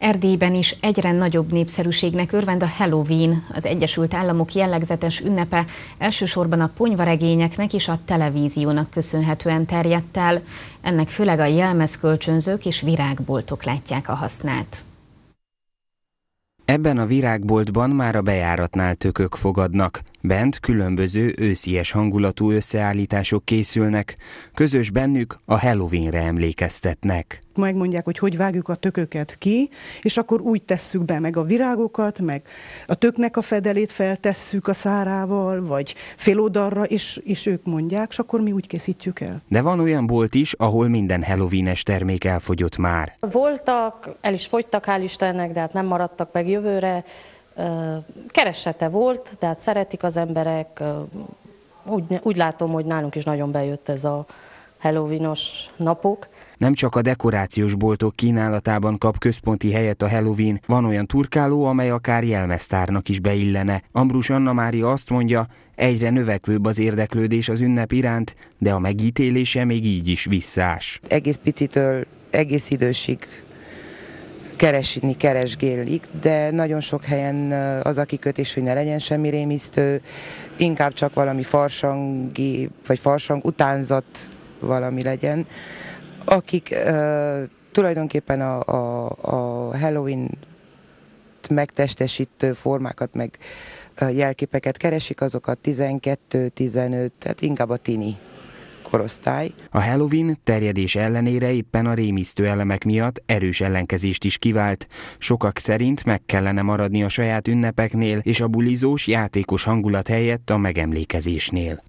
Erdélyben is egyre nagyobb népszerűségnek örvend a Halloween, az Egyesült Államok jellegzetes ünnepe elsősorban a ponyvaregényeknek és a televíziónak köszönhetően terjedt el. Ennek főleg a jelmezkölcsönzők és virágboltok látják a hasznát. Ebben a virágboltban már a bejáratnál tökök fogadnak. Bent különböző őszies hangulatú összeállítások készülnek, közös bennük a Halloweenre emlékeztetnek. Megmondják, hogy hogy vágjuk a tököket ki, és akkor úgy tesszük be meg a virágokat, meg a töknek a fedelét feltesszük a szárával, vagy félodarra, és, és ők mondják, és akkor mi úgy készítjük el. De van olyan bolt is, ahol minden halloweenes termék elfogyott már. Voltak, el is fogytak, hál' Istennek, de hát nem maradtak meg jövőre, keresete volt, tehát szeretik az emberek, úgy, úgy látom, hogy nálunk is nagyon bejött ez a halloweenos napok. Nem csak a dekorációs boltok kínálatában kap központi helyet a Halloween, van olyan turkáló, amely akár jelmeztárnak is beillene. Ambrus Anna Mária azt mondja, egyre növekvőbb az érdeklődés az ünnep iránt, de a megítélése még így is visszás. Egész picitől egész idősig keresni keresgélik, de nagyon sok helyen az a kikötés, hogy ne legyen semmi rémisztő, inkább csak valami farsangi, vagy farsang utánzat valami legyen, akik uh, tulajdonképpen a, a, a Halloween megtestesítő formákat, meg jelképeket keresik, azokat 12-15, tehát inkább a tini korosztály. A Halloween terjedés ellenére éppen a rémisztő elemek miatt erős ellenkezést is kivált. Sokak szerint meg kellene maradni a saját ünnepeknél, és a bulizós, játékos hangulat helyett a megemlékezésnél.